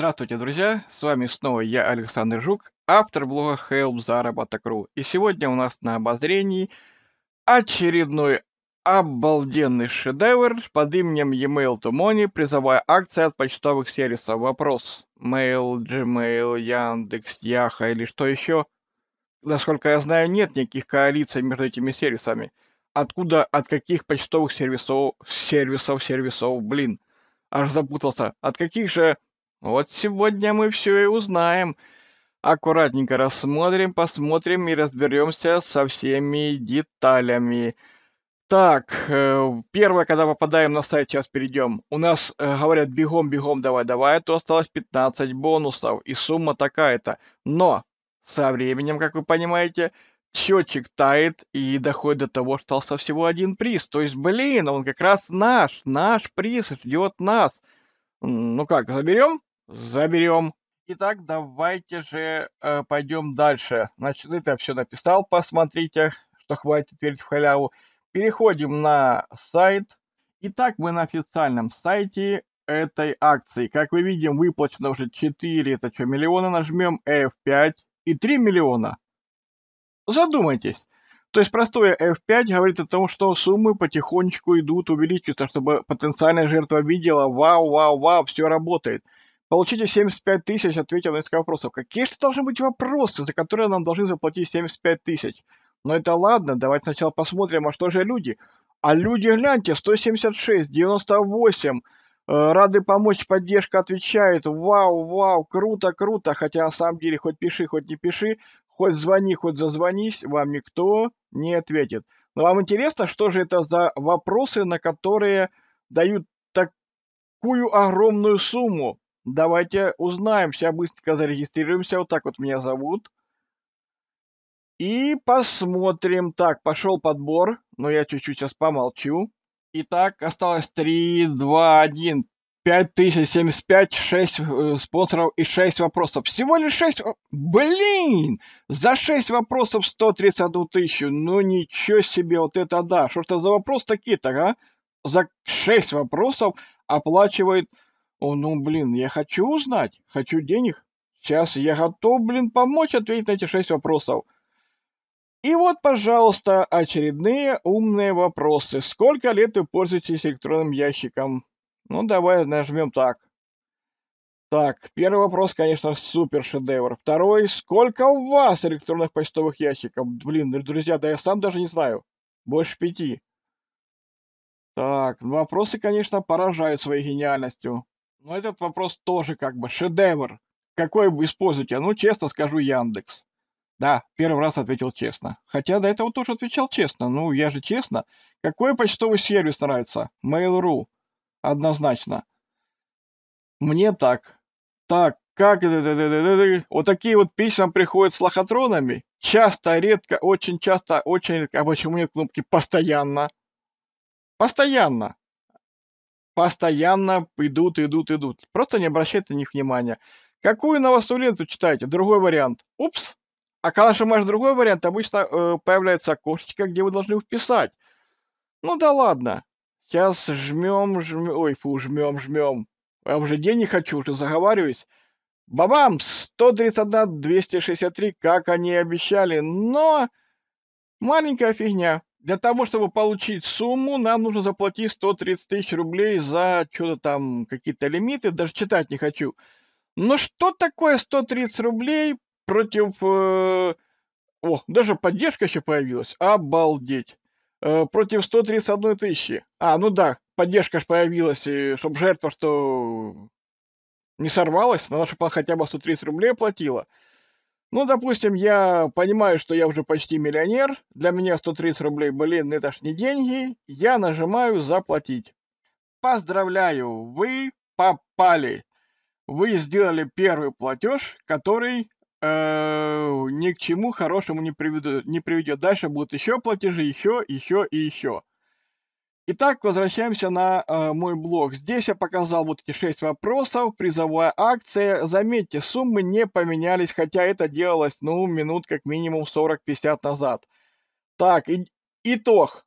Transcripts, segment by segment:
Здравствуйте, друзья! С вами снова я, Александр Жук, автор блога helpzaработок.ру. И сегодня у нас на обозрении очередной обалденный шедевр под именем e to money, призовая акция от почтовых сервисов. Вопрос, Mail, Gmail, Яндекс, Яха или что еще? Насколько я знаю, нет никаких коалиций между этими сервисами. Откуда, от каких почтовых сервисов, сервисов, сервисов, блин, аж запутался. От каких же вот сегодня мы все и узнаем. Аккуратненько рассмотрим, посмотрим и разберемся со всеми деталями. Так, э, первое, когда попадаем на сайт, сейчас перейдем. У нас э, говорят бегом, бегом, давай, давай, а то осталось 15 бонусов и сумма такая-то. Но со временем, как вы понимаете, счетчик тает и доходит до того, что остался всего один приз. То есть, блин, он как раз наш, наш приз ждет нас. Ну как, заберем? заберем. Итак, давайте же э, пойдем дальше. Значит, это все написал, посмотрите, что хватит верить в халяву. Переходим на сайт. Итак, мы на официальном сайте этой акции. Как вы видим, выплачено уже 4, это что, миллиона. Нажмем F5 и 3 миллиона. Задумайтесь. То есть простое F5 говорит о том, что суммы потихонечку идут, увеличиваться, чтобы потенциальная жертва видела, вау, вау, вау, все работает. Получите 75 тысяч, ответил на несколько вопросов. Какие же должны быть вопросы, за которые нам должны заплатить 75 тысяч? Но ну, это ладно, давайте сначала посмотрим, а что же люди? А люди, гляньте, 176, 98, э, рады помочь, поддержка отвечает, вау, вау, круто, круто, хотя на самом деле хоть пиши, хоть не пиши, хоть звони, хоть зазвонись, вам никто не ответит. Но вам интересно, что же это за вопросы, на которые дают такую огромную сумму? Давайте узнаем все быстренько зарегистрируемся. Вот так вот меня зовут. И посмотрим. Так, пошел подбор, но я чуть-чуть сейчас помолчу. Итак, осталось 3, 2, 1, 5075, 6 э, спонсоров и 6 вопросов. Всего лишь 6... Блин! За 6 вопросов 131 тысячу. Ну ничего себе, вот это да. Что это за вопрос такие-то, а? За 6 вопросов оплачивает о, ну, блин, я хочу узнать, хочу денег. Сейчас я готов, блин, помочь ответить на эти шесть вопросов. И вот, пожалуйста, очередные умные вопросы. Сколько лет вы пользуетесь электронным ящиком? Ну, давай нажмем так. Так, первый вопрос, конечно, супер шедевр. Второй, сколько у вас электронных почтовых ящиков? Блин, друзья, да я сам даже не знаю. Больше пяти. Так, ну, вопросы, конечно, поражают своей гениальностью. Но этот вопрос тоже как бы шедевр. Какой вы используете? Ну, честно скажу, Яндекс. Да, первый раз ответил честно. Хотя до этого тоже отвечал честно. Ну, я же честно. Какой почтовый сервис нравится? Mail.ru. Однозначно. Мне так. Так, как... Вот такие вот письма приходят с лохотронами. Часто, редко, очень часто, очень редко. А почему нет кнопки «Постоянно»? Постоянно постоянно идут, идут, идут. Просто не обращайте на них внимания. Какую новостную ленту читаете? Другой вариант. Упс! А когда нажимаешь другой вариант, обычно э, появляется окошечко, где вы должны вписать. Ну да ладно. Сейчас жмем, жмем, ой, фу, жмем, жмем. Я уже день не хочу, уже заговариваюсь. Бабам! 131, 263, как они и обещали, но маленькая фигня. Для того, чтобы получить сумму, нам нужно заплатить 130 тысяч рублей за что-то там, какие-то лимиты, даже читать не хочу. Но что такое 130 рублей против... Э, о, даже поддержка еще появилась. Обалдеть. Э, против 131 тысячи. А, ну да, поддержка же появилась, и, чтобы жертва что не сорвалась, она же хотя бы 130 рублей платила. Ну, допустим, я понимаю, что я уже почти миллионер, для меня 130 рублей, блин, это ж не деньги, я нажимаю «Заплатить». Поздравляю, вы попали. Вы сделали первый платеж, который э, ни к чему хорошему не приведет, не приведет. Дальше будут еще платежи, еще, еще и еще. Итак, возвращаемся на э, мой блог. Здесь я показал вот эти шесть вопросов, призовая акция. Заметьте, суммы не поменялись, хотя это делалось, ну, минут как минимум 40-50 назад. Так, и, итог.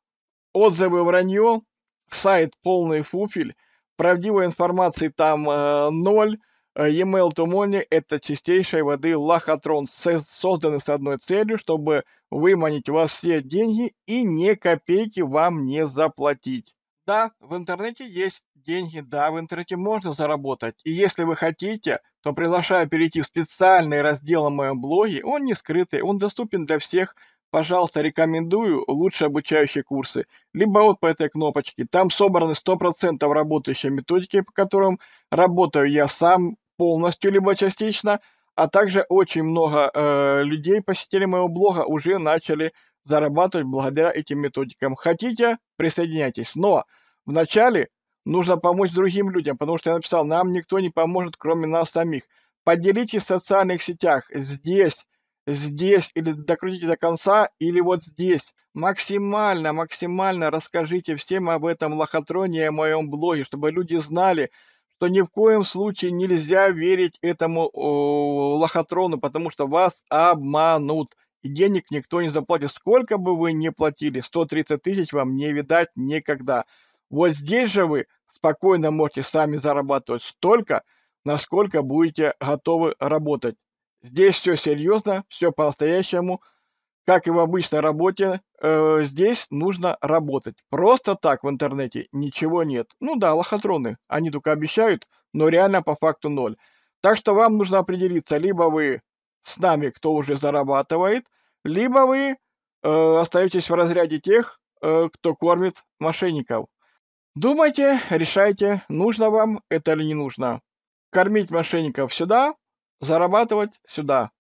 Отзывы вранье, сайт полный фуфель, правдивой информации там э, ноль. Э, e-mail to Money – это чистейшей воды лохотрон, созданный с одной целью, чтобы выманить у вас все деньги и ни копейки вам не заплатить. Да, в интернете есть деньги, да, в интернете можно заработать. И если вы хотите, то приглашаю перейти в специальный раздел о моем блоге. Он не скрытый, он доступен для всех. Пожалуйста, рекомендую лучшие обучающие курсы. Либо вот по этой кнопочке. Там собраны 100% работающие методики, по которым работаю я сам, полностью, либо частично, а также очень много э, людей, посетителей моего блога, уже начали зарабатывать благодаря этим методикам. Хотите, присоединяйтесь. Но вначале нужно помочь другим людям, потому что я написал, нам никто не поможет, кроме нас самих. Поделитесь в социальных сетях здесь, здесь, или докрутите до конца, или вот здесь. Максимально, максимально расскажите всем об этом лохотроне и о моем блоге, чтобы люди знали, что ни в коем случае нельзя верить этому о, лохотрону, потому что вас обманут. И денег никто не заплатит. Сколько бы вы ни платили, 130 тысяч вам не видать никогда. Вот здесь же вы спокойно можете сами зарабатывать столько, насколько будете готовы работать. Здесь все серьезно, все по-настоящему – как и в обычной работе, э, здесь нужно работать. Просто так в интернете ничего нет. Ну да, лохотроны, они только обещают, но реально по факту ноль. Так что вам нужно определиться, либо вы с нами, кто уже зарабатывает, либо вы э, остаетесь в разряде тех, э, кто кормит мошенников. Думайте, решайте, нужно вам это или не нужно. Кормить мошенников сюда, зарабатывать сюда.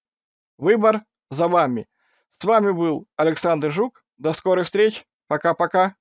Выбор за вами. С вами был Александр Жук. До скорых встреч. Пока-пока.